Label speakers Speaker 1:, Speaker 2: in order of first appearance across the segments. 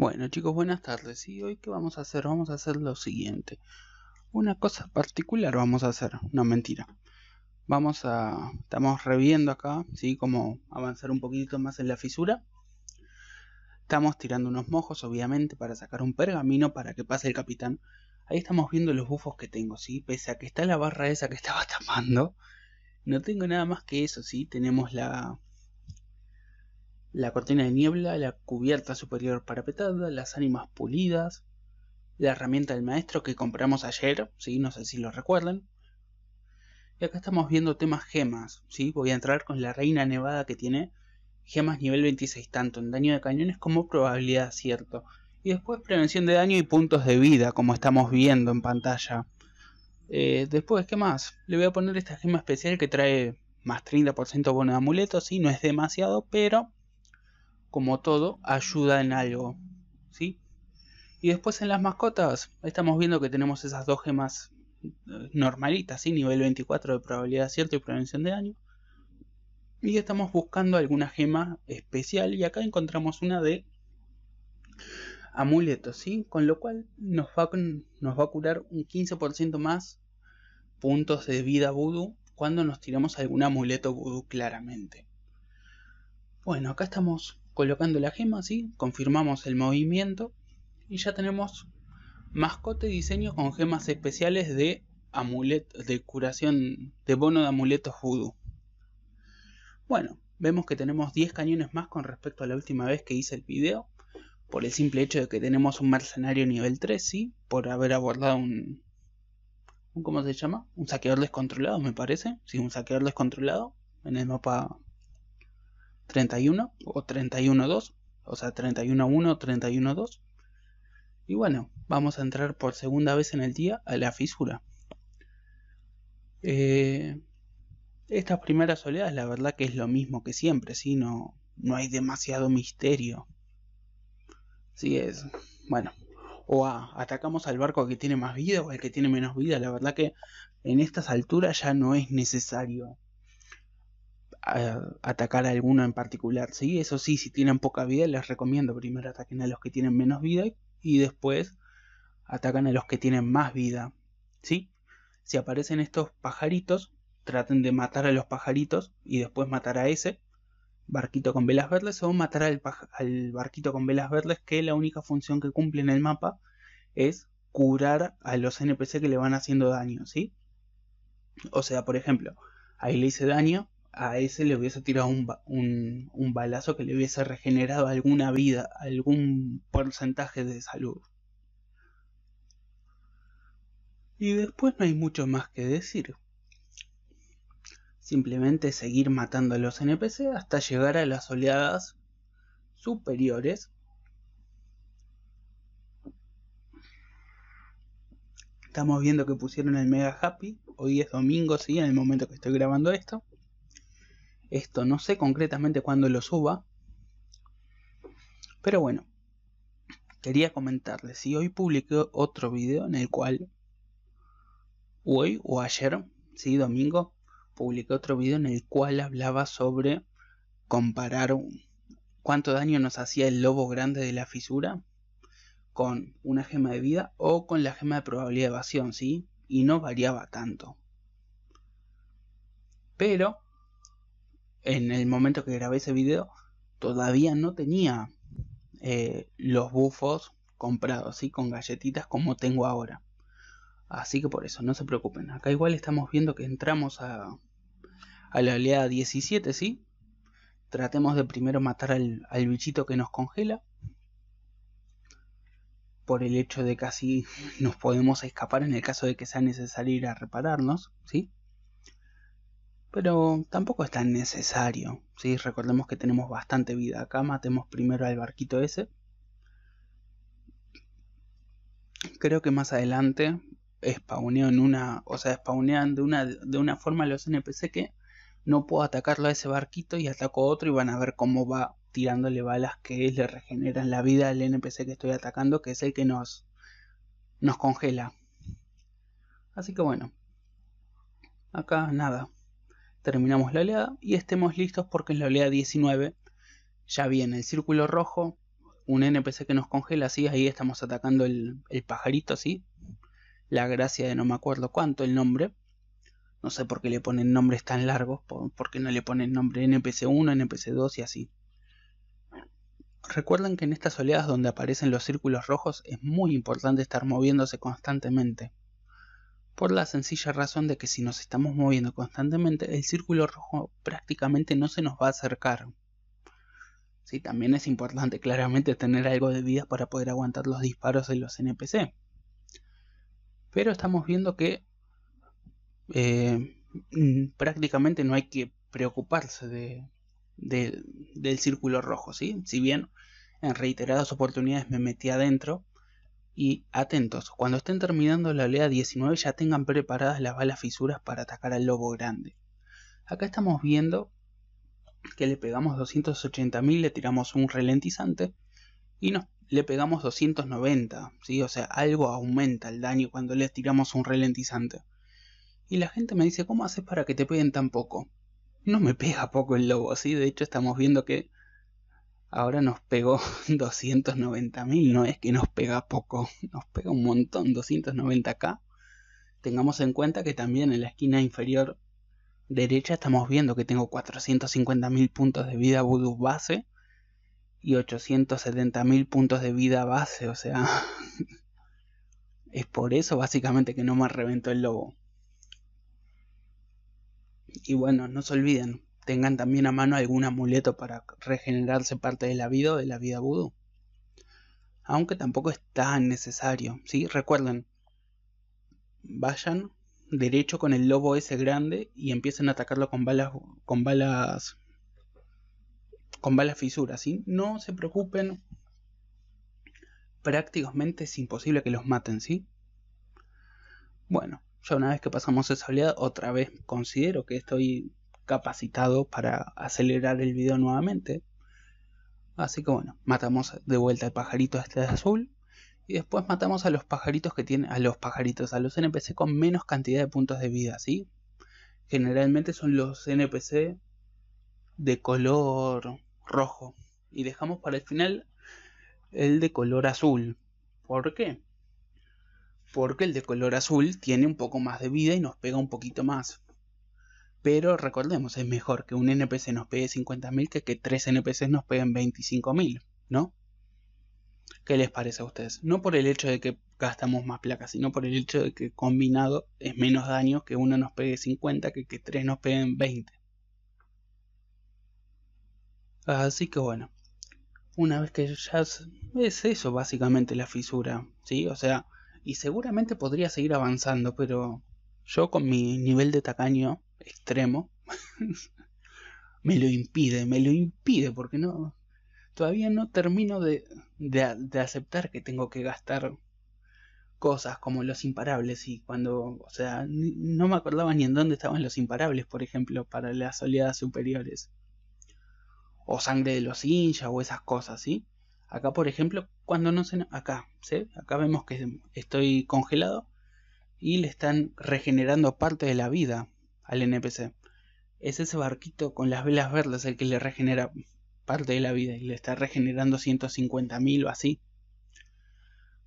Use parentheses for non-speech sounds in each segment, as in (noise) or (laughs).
Speaker 1: Bueno chicos, buenas tardes. ¿Y hoy qué vamos a hacer? Vamos a hacer lo siguiente. Una cosa particular vamos a hacer, no mentira. Vamos a... Estamos reviendo acá, ¿sí? Como avanzar un poquito más en la fisura. Estamos tirando unos mojos, obviamente, para sacar un pergamino para que pase el capitán. Ahí estamos viendo los bufos que tengo, ¿sí? Pese a que está la barra esa que estaba (laughs) tapando. No tengo nada más que eso, ¿sí? Tenemos la, la cortina de niebla, la cubierta superior parapetada, las ánimas pulidas, la herramienta del maestro que compramos ayer, ¿sí? no sé si lo recuerdan. Y acá estamos viendo temas gemas, ¿sí? voy a entrar con la reina nevada que tiene gemas nivel 26 tanto en daño de cañones como probabilidad ¿cierto? Y después prevención de daño y puntos de vida, como estamos viendo en pantalla. Eh, después, ¿qué más? Le voy a poner esta gema especial que trae más 30% bono de amuletos, sí, no es demasiado, pero como todo, ayuda en algo. ¿sí? Y después en las mascotas, estamos viendo que tenemos esas dos gemas eh, normalitas, ¿sí? nivel 24 de probabilidad de acierto y prevención de daño. Y estamos buscando alguna gema especial y acá encontramos una de amuletos, ¿sí? con lo cual nos va, a curar un 15% más puntos de vida voodoo cuando nos tiramos algún amuleto voodoo claramente. Bueno, acá estamos colocando la gema así, confirmamos el movimiento y ya tenemos mascote diseño con gemas especiales de amuleto de curación de bono de amuletos voodoo. Bueno, vemos que tenemos 10 cañones más con respecto a la última vez que hice el video, por el simple hecho de que tenemos un mercenario nivel 3, sí, por haber abordado un, un ¿cómo se llama? Un saqueador descontrolado, me parece, sí, un saqueador descontrolado en el mapa 31 o 31-2, o sea, 31-1, 31-2. Y bueno, vamos a entrar por segunda vez en el día a la fisura. Eh, estas primeras oleadas, la verdad que es lo mismo que siempre, si no, no hay demasiado misterio. si es. Bueno, o a, atacamos al barco que tiene más vida o al que tiene menos vida. La verdad que en estas alturas ya no es necesario atacar a alguno en particular. ¿sí? Eso sí, si tienen poca vida, les recomiendo primero ataquen a los que tienen menos vida y después atacan a los que tienen más vida. ¿sí? Si aparecen estos pajaritos, traten de matar a los pajaritos y después matar a ese barquito con velas verdes o matar al, al barquito con velas verdes que la única función que cumple en el mapa es curar a los NPC que le van haciendo daño, ¿sí? O sea, por ejemplo, ahí le hice daño, a ese le hubiese tirado un, balazo que le hubiese regenerado alguna vida, algún porcentaje de salud. Y después no hay mucho más que decir. Simplemente seguir matando a los NPC hasta llegar a las oleadas superiores. Estamos viendo que pusieron el Mega Happy. Hoy es domingo, sí, en el momento que estoy grabando esto. Esto no sé concretamente cuándo lo suba. Pero bueno, quería comentarles. Si hoy publiqué otro video en el cual, hoy o ayer, sí, domingo, publiqué otro video en el cual hablaba sobre comparar cuánto daño nos hacía el lobo grande de la fisura con una gema de vida o con la gema de probabilidad de evasión, ¿sí? Y no variaba tanto. Pero en el momento que grabé ese video todavía no tenía eh, los bufos comprados, ¿sí? con galletitas como tengo ahora. Así que por eso, no se preocupen. Acá igual estamos viendo que entramos a, la oleada 17, ¿sí? Tratemos de primero matar al, al bichito que nos congela. Por el hecho de que así nos podemos escapar en el caso de que sea necesario ir a repararnos, ¿sí? Pero tampoco es tan necesario. Si Recordemos que tenemos bastante vida acá. Matemos primero al barquito ese. Creo que más adelante spawneo en una. O sea, spawnean de una, de una forma los NPC que no puedo atacarlo a ese barquito y ataco a otro y van a ver cómo va tirándole balas que le regeneran la vida al NPC que estoy atacando, que es el que nos, nos congela. Así que bueno, acá nada, terminamos la oleada y estemos listos porque es la oleada 19 ya viene el círculo rojo, un NPC que nos congela, así ahí estamos atacando el, pajarito, así. La gracia de no me acuerdo cuánto el nombre. No sé por qué le ponen nombres tan largos, porque por qué no le ponen nombre NPC1, NPC2 y así. Recuerden que en estas oleadas donde aparecen los círculos rojos es muy importante estar moviéndose constantemente por la sencilla razón de que si nos estamos moviendo constantemente, el círculo rojo prácticamente no se nos va a acercar. Sí, también es importante (laughs) claramente tener algo de vida para poder aguantar los disparos de los NPC. Pero estamos viendo que eh, mm, prácticamente no hay que preocuparse del círculo rojo, ¿sí? Si bien en reiteradas oportunidades me metí adentro, y atentos, cuando estén terminando la oleada 19 ya tengan preparadas las balas fisuras para atacar al lobo grande. Acá estamos viendo que le pegamos 280.000, le tiramos un ralentizante y no, le pegamos 290, ¿sí? o sea, algo aumenta el daño cuando le tiramos un ralentizante. Y la gente me dice, ¿cómo haces para que te peguen tan poco? No me pega poco el lobo, así de hecho estamos viendo que ahora nos pegó 290.000, (laughs) no es que nos pega poco, nos pega un montón, 290k. Tengamos en cuenta que también en la esquina inferior derecha estamos viendo que tengo 450.000 puntos de vida voodoo base y 870.000 puntos de vida base, o sea, (laughs) es por eso básicamente que no me reventó el lobo. Y bueno, no se olviden, tengan también a mano algún amuleto para regenerarse parte de la vida o de la vida vudú. Aunque tampoco es tan necesario, ¿sí? Recuerden, vayan derecho con el lobo ese grande y empiecen a atacarlo con balas con balas con balas fisuras, ¿sí? No se preocupen. Prácticamente es imposible que los maten, ¿sí? Bueno, ya una vez que pasamos esa oleada, otra vez considero que estoy capacitado para acelerar el video nuevamente. Así que bueno, matamos de vuelta el pajarito este de azul. Y después matamos a los pajaritos que tienen. A los pajaritos, a los NPC con menos cantidad de puntos de vida, ¿sí? Generalmente son los NPC de color rojo. Y dejamos para el final el de color azul. ¿Por qué? Porque el de color azul tiene un poco más de vida y nos pega un poquito más. Pero recordemos, es mejor que un NPC nos pegue 50.000 que que tres NPCs nos peguen 25.000, ¿no? ¿Qué les parece a ustedes? No por el hecho de que gastamos más placas, sino por el hecho de que combinado es menos daño que uno nos pegue 50 que que tres nos peguen 20. Así que bueno, una vez que ya es eso básicamente la fisura, ¿sí? O sea, y seguramente podría seguir avanzando, pero yo con mi nivel de tacaño extremo, (laughs) me lo impide, me lo impide, porque no, todavía no termino de, aceptar que tengo que gastar cosas como los imparables y cuando, o sea, no me acordaba ni en dónde estaban los imparables, por ejemplo, para las oleadas superiores. O sangre de los hinchas o esas cosas, ¿sí? Acá, por ejemplo, cuando no se... Acá, ¿sí? Acá vemos que estoy congelado y le están regenerando parte de la vida al NPC. Es ese barquito con las velas verdes el que le regenera parte de la vida y le está regenerando 150.000 o así.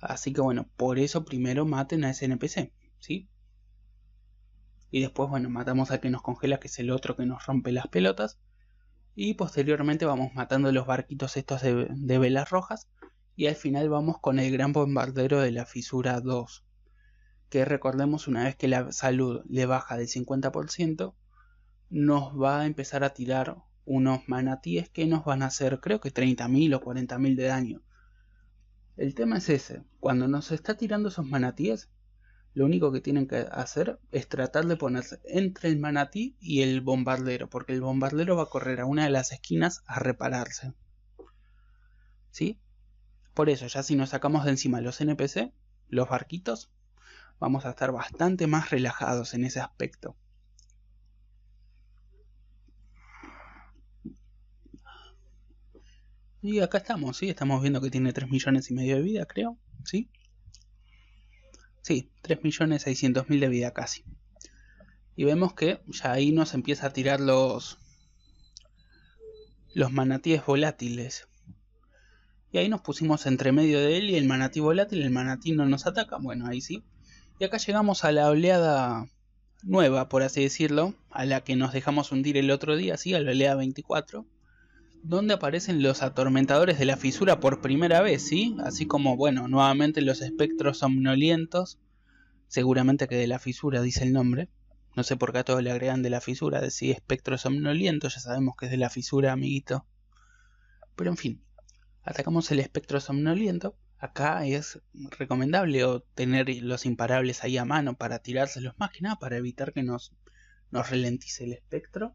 Speaker 1: Así que bueno, por eso primero maten a ese NPC, ¿sí? Y después, bueno, matamos al que nos congela, que es el otro que nos rompe las pelotas. Y posteriormente vamos matando los barquitos estos de, de velas rojas. Y al final vamos con el gran bombardero de la fisura 2 que recordemos una vez que la salud le baja del 50%, nos va a empezar a tirar unos manatíes que nos van a hacer creo que 30.000 o 40.000 de daño. El tema es ese, cuando nos está tirando esos manatíes, lo único que tienen que hacer es tratar de ponerse entre el manatí y el bombardero, porque el bombardero va a correr a una de las esquinas a repararse. ¿Sí? Por eso, ya si nos sacamos de encima los NPC, los barquitos, vamos a estar bastante más relajados en ese aspecto. Y acá estamos, ¿sí? Estamos viendo que tiene 3 millones y medio de vida, creo, ¿sí? Sí, 3 millones 600 mil de vida casi. Y vemos que ya ahí nos empieza a tirar los, los manatíes volátiles. Y ahí nos pusimos entre medio de él y el manatí volátil, el manatí no nos ataca, bueno, ahí sí. Y acá llegamos a la oleada nueva, por así decirlo, a la que nos dejamos hundir el otro día, sí, a la oleada 24, donde aparecen los atormentadores de la fisura por primera vez, sí, así como, bueno, nuevamente los espectros somnolientos, seguramente que de la fisura dice el nombre, no sé por qué a todos le agregan de la fisura, de si espectro somnolientos, ya sabemos que es de la fisura, amiguito. Pero en fin, atacamos el espectro somnoliento acá es recomendable tener los imparables ahí a mano para tirárselos más que nada para evitar que nos, nos ralentice el espectro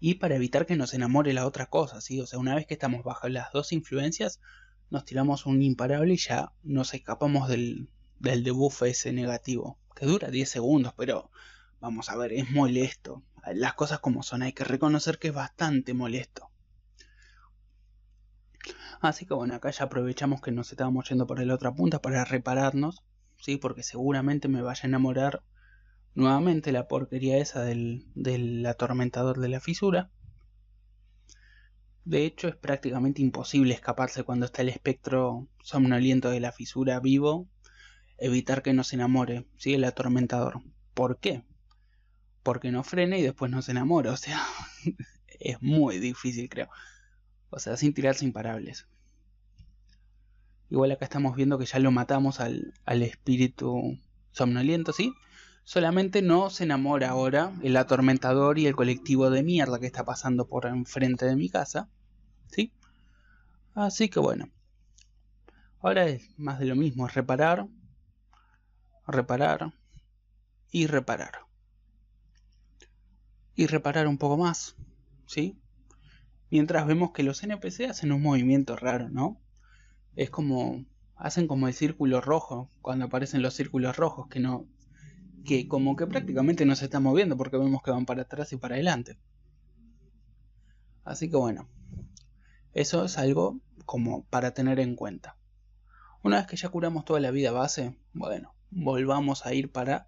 Speaker 1: y para evitar que nos enamore la otra cosa, ¿sí? O sea, una vez que estamos bajo las dos influencias, nos tiramos un imparable y ya nos escapamos del, del debuff ese negativo, que dura 10 segundos, pero vamos a ver, es molesto. Las cosas como son, hay que reconocer que es bastante molesto. Así que bueno, acá ya aprovechamos que nos estábamos yendo por la otra punta para repararnos, ¿sí? Porque seguramente me vaya a enamorar nuevamente la porquería esa del, del atormentador de la fisura. De hecho, es prácticamente imposible escaparse cuando está el espectro somnoliento de la fisura vivo, evitar que nos enamore, ¿sí? El atormentador. ¿Por qué? Porque no frena y después nos enamora, o sea, (laughs) es muy difícil, creo. O sea, sin tirarse imparables. Igual acá estamos viendo que ya lo matamos al, al espíritu somnoliento, ¿sí? Solamente no se enamora ahora el atormentador y el colectivo de mierda que está pasando por enfrente de mi casa, ¿sí? Así que bueno. Ahora es más de lo mismo, reparar, reparar y reparar. Y reparar un poco más, ¿sí? Mientras vemos que los NPC hacen un movimiento raro, ¿no? Es como. hacen como el círculo rojo, cuando aparecen los círculos rojos, que no. que como que prácticamente no se están moviendo porque vemos que van para atrás y para adelante. Así que bueno. Eso es algo como para tener en cuenta. Una vez que ya curamos toda la vida base, bueno, volvamos a ir para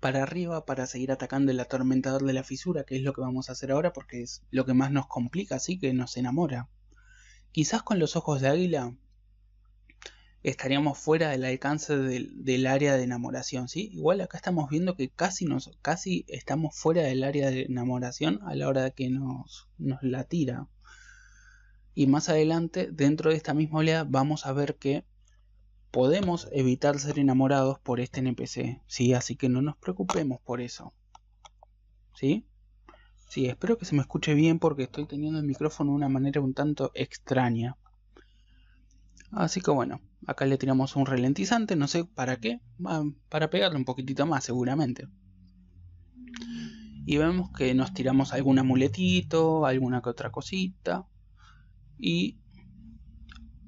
Speaker 1: para arriba para seguir atacando el atormentador de la fisura, que es lo que vamos a hacer ahora porque es lo que más nos complica, así que nos enamora. Quizás con los ojos de águila estaríamos fuera del alcance del, área de enamoración, ¿sí? Igual acá estamos viendo que casi, nos, casi estamos fuera del área de enamoración a la hora de que nos, nos la tira. Y más adelante, dentro de esta misma oleada, vamos a ver que podemos evitar ser enamorados por este NPC, ¿sí? Así que no nos preocupemos por eso, ¿sí? Sí, espero que se me escuche bien porque estoy teniendo el micrófono de una manera un tanto extraña. Así que bueno, acá le tiramos un ralentizante, no sé para qué, para pegarle un poquitito más seguramente. Y vemos que nos tiramos algún amuletito, alguna que otra cosita. Y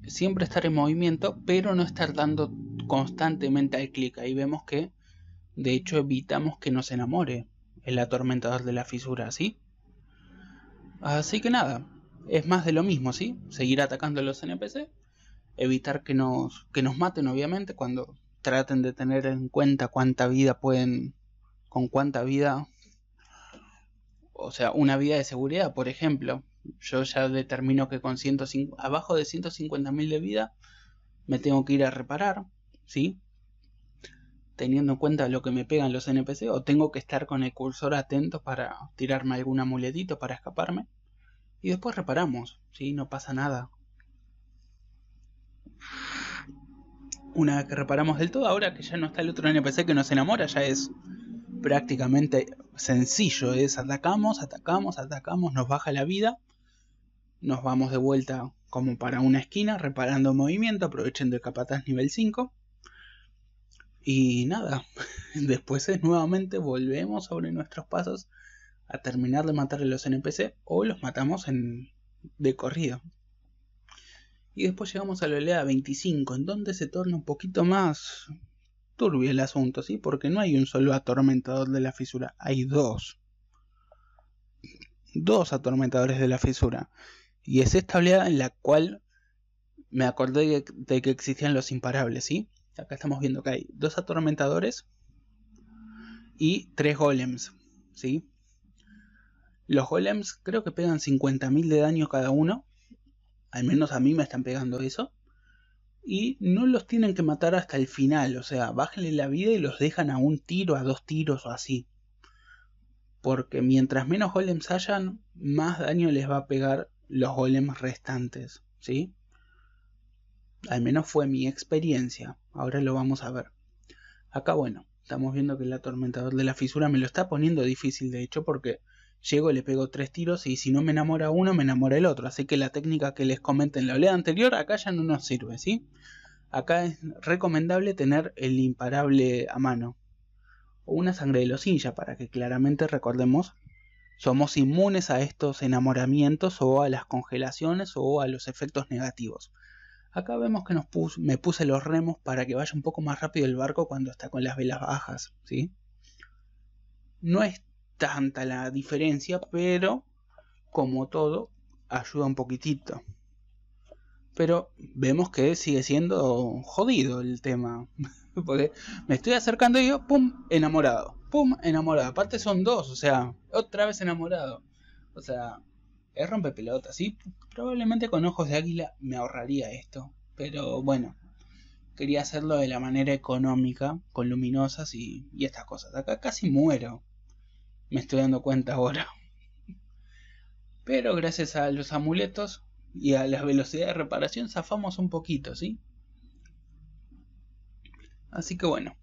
Speaker 1: siempre estar en movimiento, pero no estar dando constantemente al clic. Ahí vemos que, de hecho, evitamos que nos enamore el atormentador de la fisura, ¿sí? Así que nada, es más de lo mismo, ¿sí? Seguir atacando a los NPC, evitar que nos, que nos maten, obviamente, cuando traten de tener en cuenta cuánta vida pueden, con cuánta vida, o sea, una vida de seguridad, por ejemplo, yo ya determino que con abajo de 150.000 de vida me tengo que ir a reparar, ¿sí? Teniendo en cuenta lo que me pegan los NPC, o tengo que estar con el cursor atento para tirarme algún amuletito para escaparme. Y después reparamos, ¿sí? No pasa nada. Una vez que reparamos del todo, ahora que ya no está el otro NPC que nos enamora, ya es prácticamente sencillo. Es atacamos, atacamos, atacamos, nos baja la vida nos vamos de vuelta como para una esquina, reparando movimiento, aprovechando el capataz nivel 5. Y nada, (laughs) después nuevamente volvemos sobre nuestros pasos a terminar de matar a los NPC o los matamos en, de corrido. Y después llegamos a la oleada 25, en donde se torna un poquito más turbio el asunto, ¿sí? Porque no hay un solo atormentador de la fisura, hay dos. Dos atormentadores de la fisura. Y es esta oleada en la cual me acordé de, que existían los imparables, ¿sí? Acá estamos viendo que hay dos atormentadores y tres golems, ¿sí? Los golems creo que pegan 50.000 de daño cada uno. Al menos a mí me están pegando eso. Y no los tienen que matar hasta el final. O sea, bájenle la vida y los dejan a un tiro, a dos tiros o así. Porque mientras menos golems hayan, más daño les va a pegar los golems restantes, ¿sí? Al menos fue mi experiencia, ahora lo vamos a ver. Acá, bueno, estamos viendo que el atormentador de la fisura me lo está poniendo difícil, de hecho, porque llego, le pego tres tiros y si no me enamora uno, me enamora el otro. Así que la técnica que les comenté en la oleada anterior, acá ya no nos sirve, ¿sí? Acá es recomendable tener el imparable a mano. O una sangre de los para que claramente recordemos somos inmunes a estos enamoramientos o a las congelaciones o a los efectos negativos. Acá vemos que me puse los remos para que vaya un poco más rápido el barco cuando está con las velas bajas, ¿sí? No es tanta la diferencia, pero como todo, ayuda un poquitito. Pero vemos que sigue siendo jodido el tema. (laughs) Porque me estoy acercando y yo, ¡pum!, enamorado pum, enamorado. Aparte son dos, o sea, otra vez enamorado. O sea, es rompepelotas, ¿sí? Probablemente con ojos de águila me ahorraría esto. Pero bueno, quería hacerlo de la manera económica, con luminosas y, y estas cosas. Acá casi muero. Me estoy dando cuenta ahora. (laughs) Pero gracias a los amuletos y a la velocidad de reparación zafamos un poquito, ¿sí? Así que bueno,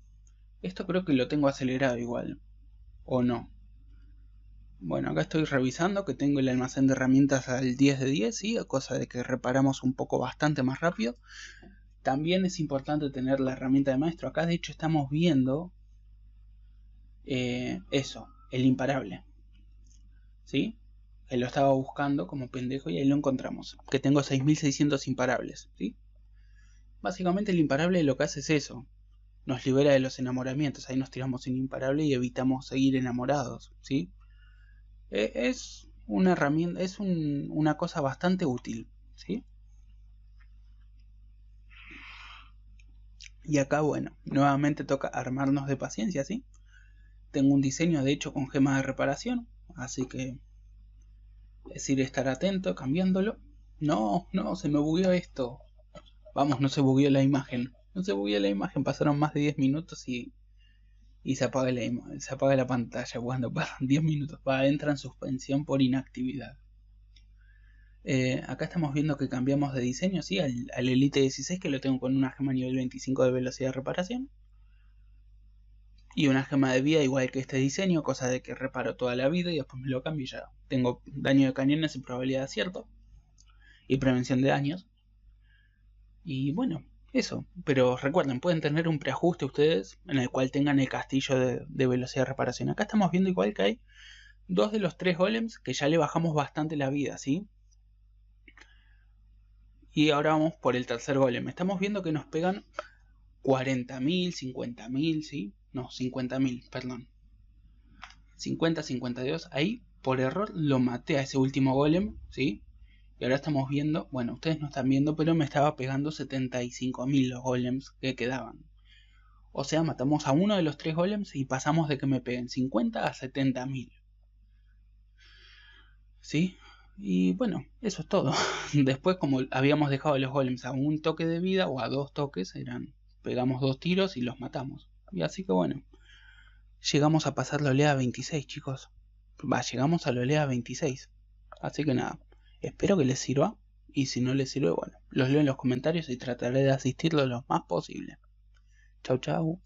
Speaker 1: esto creo que lo tengo acelerado igual. ¿O no? Bueno, acá estoy revisando que tengo el almacén de herramientas al 10 de 10, y cosa de que reparamos un poco bastante más rápido. También es importante tener la herramienta de maestro. Acá de hecho estamos viendo eh, eso, el imparable. ¿Sí? Él lo estaba buscando como pendejo y ahí lo encontramos. Que tengo 6600 imparables. ¿sí? Básicamente el imparable lo que hace es eso nos libera de los enamoramientos, ahí nos tiramos sin imparable y evitamos seguir enamorados, ¿sí? E, es una herramienta, es una cosa bastante útil, ¿sí? Y acá, bueno, nuevamente toca armarnos de paciencia, ¿sí? Tengo un diseño, de hecho, con gemas de reparación, así que es decir, estar atento, cambiándolo. No, no, se me bugueó esto. Vamos, no se bugueó la imagen. No se a la imagen, pasaron más de 10 minutos y, se, apaga la se apaga la pantalla cuando (laughs) pasan 10 minutos. Va, entra en suspensión por inactividad. Eh, acá estamos viendo que cambiamos de diseño, ¿sí? Al, al, Elite 16 que lo tengo con una gema nivel 25 de velocidad de reparación. Y una gema de vida igual que este diseño, cosa de que reparo toda la vida y después me lo cambio y ya tengo daño de cañones y probabilidad de acierto. Y prevención de daños. Y bueno, eso, pero recuerden, pueden tener un preajuste ustedes en el cual tengan el castillo de, velocidad de reparación. Acá estamos viendo igual que hay dos de los tres golems que ya le bajamos bastante la vida, ¿sí? Y ahora vamos por el tercer golem. Estamos viendo que nos pegan 40.000, 50.000, ¿sí? No, 50.000, perdón. 50, 52, ahí por error lo maté a ese último golem, ¿sí? Y ahora estamos viendo, bueno, ustedes no están viendo, pero me estaba pegando 75.000 los golems que quedaban. O sea, matamos a uno de los tres golems y pasamos de que me peguen 50 a 70.000. ¿Sí? Y bueno, eso es todo. (laughs) Después, como habíamos dejado los golems a un toque de vida o a dos toques, eran pegamos dos tiros y los matamos. Y así que bueno, llegamos a pasar la olea 26, chicos. Va, llegamos a la olea 26. Así que nada, Espero que les sirva y si no les sirve, bueno, los leo en los comentarios y trataré de asistirlo lo más posible. Chau chau.